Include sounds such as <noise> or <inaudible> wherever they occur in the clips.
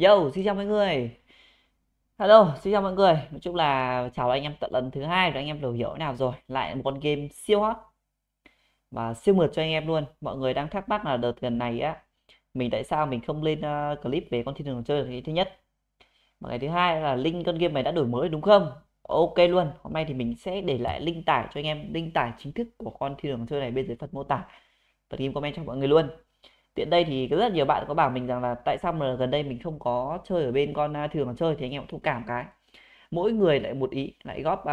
Yo, xin chào mọi người Hello, xin chào mọi người Nói chung là chào anh em tận lần thứ hai rồi anh em đều hiểu thế nào rồi Lại một con game siêu hot Và siêu mượt cho anh em luôn Mọi người đang thắc mắc là đợt gần này á Mình tại sao mình không lên uh, clip về con thiên đường chơi thì thứ nhất Và ngày thứ hai là link con game này đã đổi mới đúng không Ok luôn, hôm nay thì mình sẽ để lại link tải cho anh em Link tải chính thức của con thiên đường chơi này bên dưới phần mô tả Và game comment cho mọi người luôn tiện đây thì rất nhiều bạn có bảo mình rằng là tại sao mà gần đây mình không có chơi ở bên con à, thường còn chơi thì anh em cũng thông cảm cái mỗi người lại một ý lại góp uh,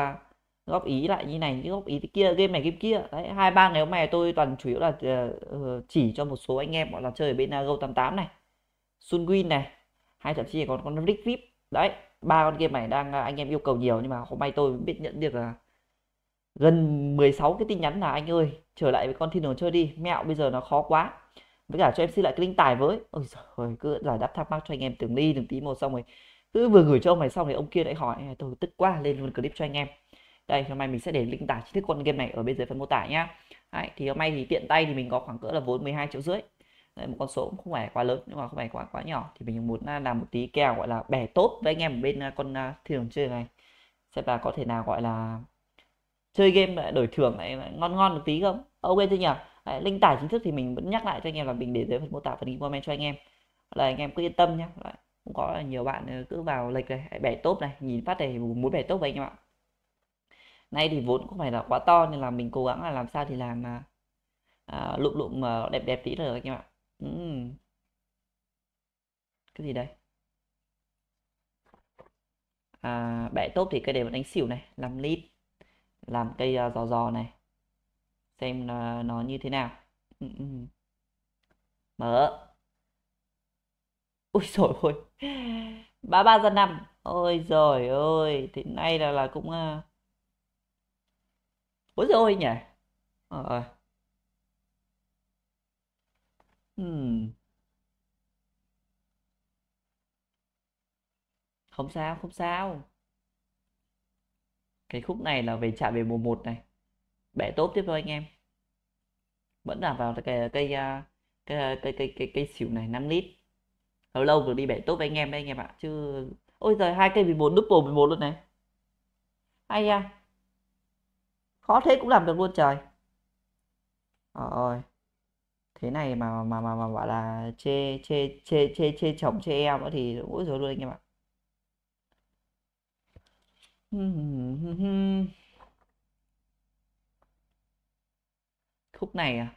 góp ý lại như này góp ý thế kia game này game kia đấy hai ba ngày hôm nay tôi toàn chủ yếu là uh, chỉ cho một số anh em bọn là chơi ở bên uh, go 88 này sun sunwin này hay thậm chí còn con rick vip đấy ba con game này đang anh em yêu cầu nhiều nhưng mà hôm nay tôi biết nhận được là gần 16 cái tin nhắn là anh ơi trở lại với con thiên đường chơi đi mẹo bây giờ nó khó quá với cả cho em xin lại cái link tài với ôi trời, cứ giải đáp thắc mắc cho anh em từng ly từng tí một xong rồi cứ vừa gửi cho ông này xong thì ông kia lại hỏi tôi tức quá lên luôn clip cho anh em đây hôm nay mình sẽ để link tải chi tiết con game này ở bên dưới phần mô tả nhá Đấy, thì hôm nay thì tiện tay thì mình có khoảng cỡ là vốn 12 triệu rưỡi Đấy, một con số cũng không phải quá lớn nhưng mà không phải quá quá nhỏ thì mình muốn à, làm một tí kèo gọi là bẻ tốt với anh em bên à, con à, thiên đường chơi này xem là có thể nào gọi là chơi game đổi thưởng lại ngon ngon một tí không ok chưa nhỉ Đấy, link tải chính thức thì mình vẫn nhắc lại cho anh em là mình để dưới phần mô tả phần comment cho anh em là anh em cứ yên tâm nhé cũng có nhiều bạn ờ, cứ vào lệch này bẻ tốt này nhìn phát này muốn bẻ tốt vậy anh em ạ nay thì vốn cũng phải là quá to nên là mình cố gắng là làm sao thì làm à, à lụm lụm mà ờ, đẹp đẹp tí rồi anh em ạ uhm. cái gì đây à, bẻ tốt thì cây để vẫn đánh xỉu này làm lít làm cây uh, giò giò này xem là nó như thế nào ừ, ừ. mở ui rồi ôi <laughs> ba ba giờ năm ôi rồi ôi thì nay là là cũng uh... ôi rồi nhỉ ờ hmm. không sao không sao cái khúc này là về trả về mùa một này bẻ tốt tiếp thôi anh em vẫn là vào cái cây cây cây cây cây, cây xỉu này 5 lít lâu lâu vừa đi bẻ tốt với anh em đây anh em ạ chứ ôi giời hai cây 11 double 11 luôn này hay à khó thế cũng làm được luôn trời ôi thế này mà mà mà mà gọi là chê chê chê chê chê chồng chê em thì mỗi rồi luôn anh em ạ thuốc này à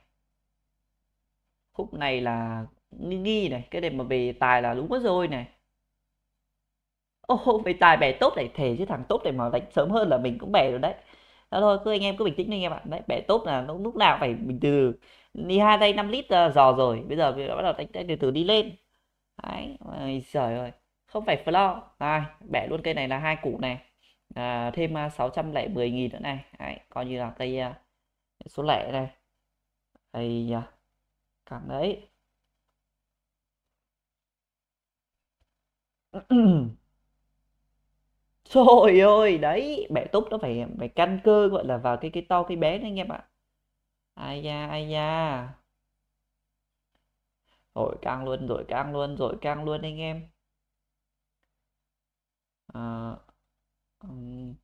thuốc này là nghi này cái này mà về tài là đúng mất rồi này ô về tài bẻ tốt này thể chứ thằng tốt này mà đánh sớm hơn là mình cũng bẻ rồi đấy đó thôi cứ anh em cứ bình tĩnh đi anh em ạ đấy bẻ tốt là lúc, lúc nào phải bình từ đi hai tay 5 lít uh, giò rồi bây giờ bắt đầu đánh tay từ từ đi lên đấy Ôi, trời ơi không phải floor rồi bẻ luôn cây này là hai củ này à, thêm ờ, uh, 610 nghìn nữa này đấy, coi như là cây ờ, số lẻ này thì cần đấy <clears throat> Trời ơi, đấy, bé túc nó phải phải căn cơ gọi là vào cái cái to cái bé đấy anh em ạ. Ai da, ai da. Rồi căng luôn, rồi căng luôn, rồi căng luôn anh em. À, um,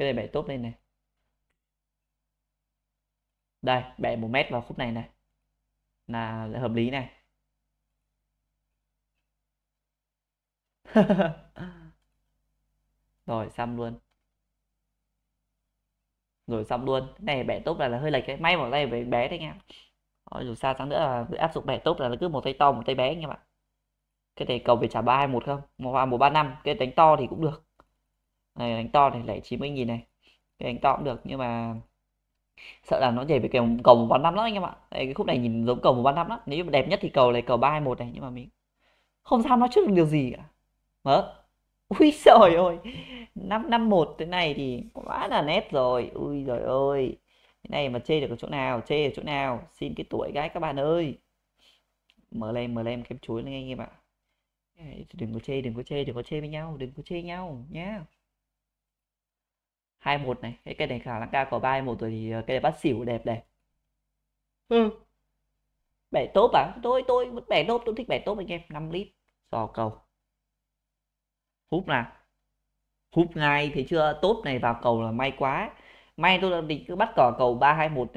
cái này bẻ tốt lên này đây bẻ một mét vào khúc này này là hợp lý này <laughs> rồi xong luôn rồi xong luôn cái này bẻ tốt là, là hơi lệch cái may vào tay về bé đấy nha rồi dù sao sáng nữa là áp dụng bẻ tốt là cứ một tay to một tay bé nha bạn cái này cầu về trả ba hai một không một ba một ba năm cái đánh to thì cũng được này đánh to này lại 90 nghìn này cái đánh to cũng được nhưng mà sợ là nó nhảy về kiểu cầu một bán năm lắm anh em ạ đây, cái khúc này nhìn giống cầu một bán năm lắm nếu mà đẹp nhất thì cầu này cầu ba hai một này nhưng mà mình không sao nó trước được điều gì cả mớ ui <laughs> trời ơi năm năm một thế này thì quá là nét rồi ui rồi ơi thế này mà chê được ở chỗ nào chê ở chỗ nào xin cái tuổi gái các bạn ơi mở lên mở lên kem chuối lên anh em ạ đừng có chê đừng có chê đừng có chê với nhau đừng có chê nhau nhá 21 này cái cây này khả năng cao có 31 rồi thì ờ, cây này bắt xỉu đẹp này ừ. bẻ tốt à tôi tôi vẫn bẻ tốt tôi thích bẻ tốt anh em 5 lít sò cầu húp nào húp ngay thì chưa tốt này vào cầu là may quá may tôi định cứ bắt cỏ cầu 321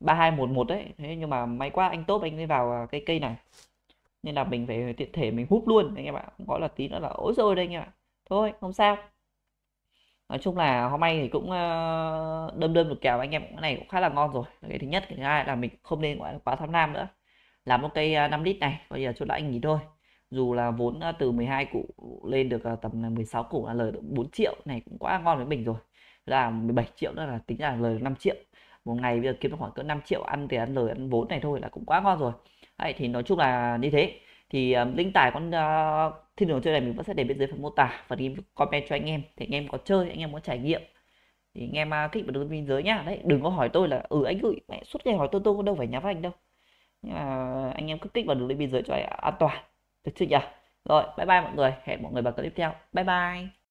3211 đấy thế nhưng mà may quá anh tốt anh mới vào ờ, cây cây này nên là mình phải tiện thể mình hút luôn anh em ạ gọi là tí nữa là ối rồi đây anh em ạ thôi không sao nói chung là hôm nay thì cũng ờ, đâm đâm được kèo anh em cái này cũng khá là ngon rồi cái thứ nhất cái thứ hai là mình không nên gọi là quá tham lam nữa làm một cây 5 lít này bây giờ chốt lại nghỉ thôi dù là vốn ờ, từ 12 củ lên được ờ, tầm 16 củ là lời được 4 triệu này cũng quá ngon với mình rồi là 17 triệu nữa là tính là lời được 5 triệu một ngày bây giờ kiếm được khoảng cỡ 5 triệu ăn thì ăn lời ăn vốn này thôi là cũng quá ngon rồi Đấy, thì nói chung là như thế thì um, ờ, link tải con uh, thiên đường chơi này mình vẫn sẽ để bên dưới phần mô tả và game comment cho anh em thì anh em có chơi anh em có trải nghiệm thì anh em ờ, kích vào đường biên dưới nhá đấy đừng có hỏi tôi là ừ anh gửi mẹ suốt ngày hỏi tôi tôi đâu phải nhắn với anh đâu nhưng mà anh em cứ kích vào đường link bên dưới cho anh an toàn được chưa nhỉ rồi bye bye mọi người hẹn mọi người vào clip tiếp theo bye bye